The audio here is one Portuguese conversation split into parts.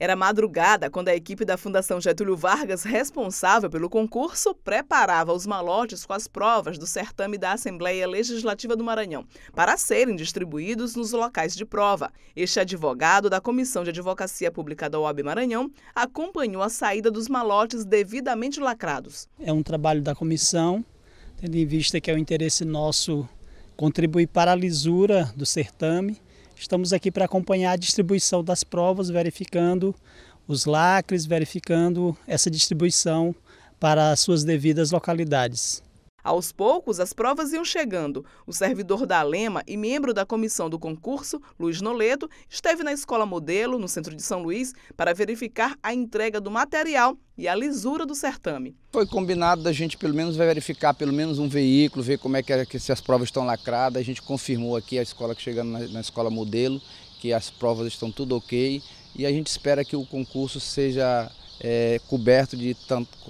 Era madrugada quando a equipe da Fundação Getúlio Vargas, responsável pelo concurso, preparava os malotes com as provas do certame da Assembleia Legislativa do Maranhão para serem distribuídos nos locais de prova. Este advogado da Comissão de Advocacia Pública da OAB Maranhão acompanhou a saída dos malotes devidamente lacrados. É um trabalho da comissão, tendo em vista que é o interesse nosso contribuir para a lisura do certame Estamos aqui para acompanhar a distribuição das provas, verificando os lacres, verificando essa distribuição para as suas devidas localidades. Aos poucos, as provas iam chegando. O servidor da Alema e membro da comissão do concurso, Luiz Noledo, esteve na escola modelo, no centro de São Luís, para verificar a entrega do material e a lisura do certame. Foi combinado da gente pelo menos verificar pelo menos um veículo, ver como é que, é, que se as provas estão lacradas. A gente confirmou aqui a escola que chegando na, na escola modelo, que as provas estão tudo ok. E a gente espera que o concurso seja é, coberto de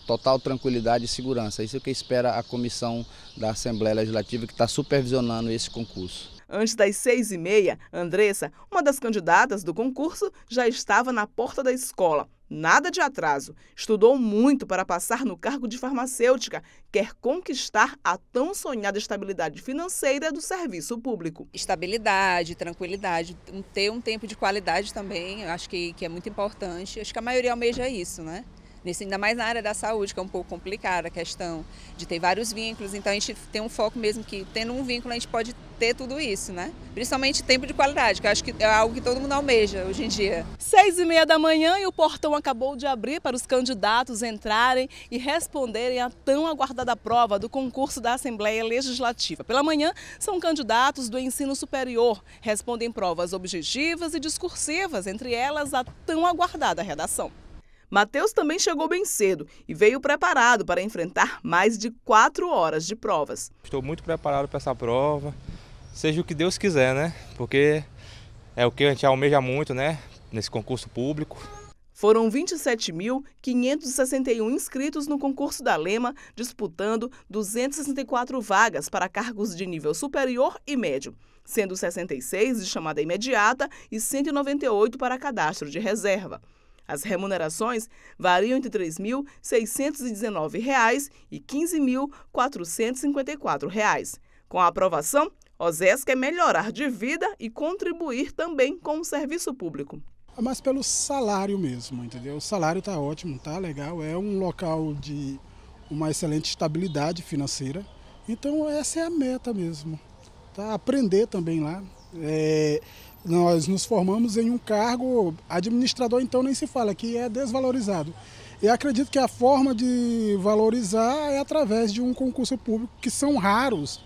total tranquilidade e segurança. Isso é o que espera a comissão da Assembleia Legislativa que está supervisionando esse concurso. Antes das seis e meia, Andressa, uma das candidatas do concurso, já estava na porta da escola Nada de atraso. Estudou muito para passar no cargo de farmacêutica. Quer conquistar a tão sonhada estabilidade financeira do serviço público. Estabilidade, tranquilidade, ter um tempo de qualidade também, acho que, que é muito importante. Acho que a maioria almeja isso, né? Nesse, ainda mais na área da saúde, que é um pouco complicada a questão de ter vários vínculos. Então a gente tem um foco mesmo que, tendo um vínculo, a gente pode ter tudo isso, né? Principalmente tempo de qualidade, que eu acho que é algo que todo mundo almeja hoje em dia. Seis e meia da manhã e o portão acabou de abrir para os candidatos entrarem e responderem à tão aguardada prova do concurso da Assembleia Legislativa. Pela manhã, são candidatos do ensino superior, respondem provas objetivas e discursivas, entre elas a tão aguardada redação. Matheus também chegou bem cedo e veio preparado para enfrentar mais de quatro horas de provas. Estou muito preparado para essa prova, seja o que Deus quiser, né? Porque é o que a gente almeja muito, né? Nesse concurso público. Foram 27.561 inscritos no concurso da Lema, disputando 264 vagas para cargos de nível superior e médio, sendo 66 de chamada imediata e 198 para cadastro de reserva. As remunerações variam entre R$ 3.619 e R$ 15.454. Com a aprovação, OSES quer melhorar de vida e contribuir também com o serviço público. É Mas pelo salário mesmo, entendeu? O salário está ótimo, está legal, é um local de uma excelente estabilidade financeira. Então essa é a meta mesmo. Tá? Aprender também lá. É nós nos formamos em um cargo administrador, então nem se fala, que é desvalorizado. E acredito que a forma de valorizar é através de um concurso público, que são raros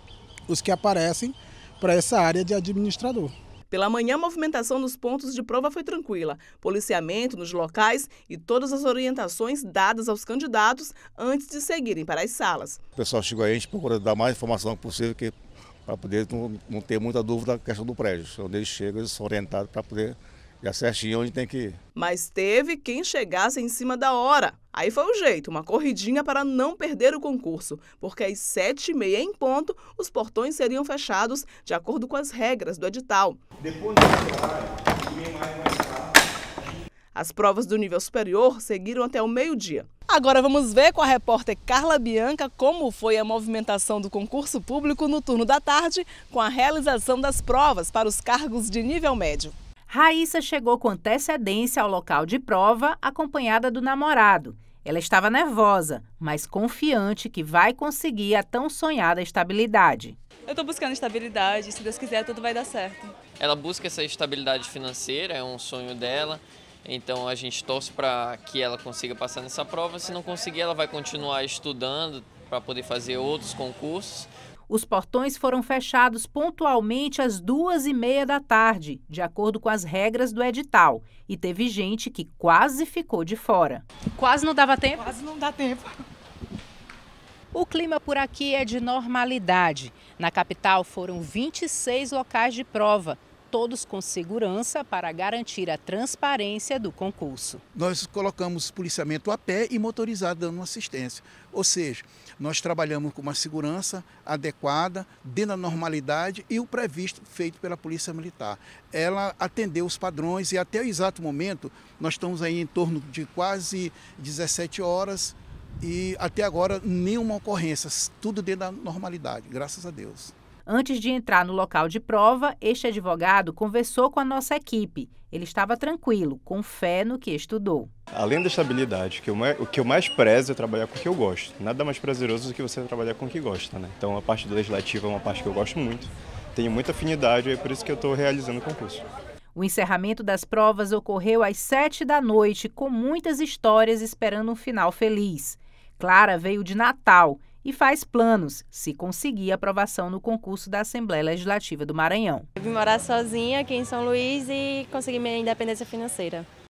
os que aparecem para essa área de administrador. Pela manhã, a movimentação nos pontos de prova foi tranquila, policiamento nos locais e todas as orientações dadas aos candidatos antes de seguirem para as salas. O pessoal chegou aí, a gente procura dar mais informação possível, que para poder não, não, ter muita dúvida da questão do prédio. Quando eles chegam, eles são orientados para poder já certinho onde tem que ir. Mas teve quem chegasse em cima da hora. Aí foi o jeito, uma corridinha para não perder o concurso, porque às sete e meia em ponto, os portões seriam fechados de acordo com as regras do edital. Depois de... As provas do nível superior seguiram até o meio-dia. Agora vamos ver com a repórter Carla Bianca como foi a movimentação do concurso público no turno da tarde com a realização das provas para os cargos de nível médio. Raíssa chegou com antecedência ao local de prova, acompanhada do namorado. Ela estava nervosa, mas confiante que vai conseguir a tão sonhada estabilidade. Eu estou buscando estabilidade, se Deus quiser tudo vai dar certo. Ela busca essa estabilidade financeira, é um sonho dela. Então a gente torce para que ela consiga passar nessa prova. Se não conseguir, ela vai continuar estudando para poder fazer outros concursos. Os portões foram fechados pontualmente às duas e meia da tarde, de acordo com as regras do edital. E teve gente que quase ficou de fora. Quase não dava tempo? Quase não dá tempo. O clima por aqui é de normalidade. Na capital foram 26 locais de prova, todos com segurança para garantir a transparência do concurso. Nós colocamos policiamento a pé e motorizado dando assistência. Ou seja, nós trabalhamos com uma segurança adequada, dentro da normalidade e o previsto feito pela Polícia Militar. Ela atendeu os padrões e até o exato momento, nós estamos aí em torno de quase 17 horas e até agora nenhuma ocorrência, tudo dentro da normalidade, graças a Deus. Antes de entrar no local de prova, este advogado conversou com a nossa equipe. Ele estava tranquilo, com fé no que estudou. Além da estabilidade, que eu, o que eu mais prezo é trabalhar com o que eu gosto. Nada mais prazeroso do que você trabalhar com o que gosta, né? Então a parte do legislativo é uma parte que eu gosto muito, tenho muita afinidade e é por isso que eu estou realizando o concurso. O encerramento das provas ocorreu às sete da noite, com muitas histórias esperando um final feliz. Clara veio de Natal e faz planos, se conseguir aprovação no concurso da Assembleia Legislativa do Maranhão. Eu vim morar sozinha aqui em São Luís e consegui minha independência financeira.